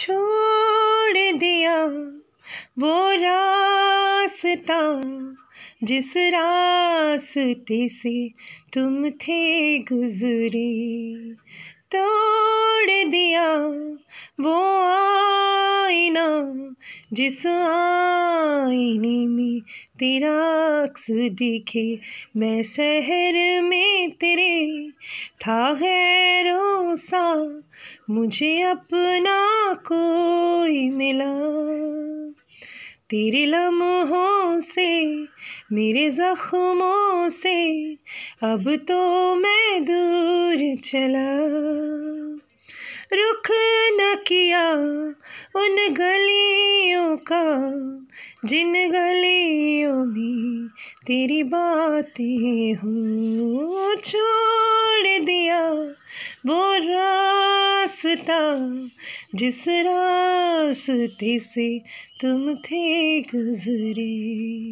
छोड़ दिया वो रास्ता जिस रास्ते से तुम थे गुजरे तोड़ दिया वो आईना जिस आईने में तेरा अक्स दिखे मैं शहर में था गैरों सा मुझे अपना कोई मिला तेरे लम्हों से मेरे ज़ख्मों से अब तो मैं दूर चला रुख न किया उन गलियों का जिन गलियों में तेरी बातें हूँ छोड़ वो रास्ता जिस रास्ते से तुम थे गुजरे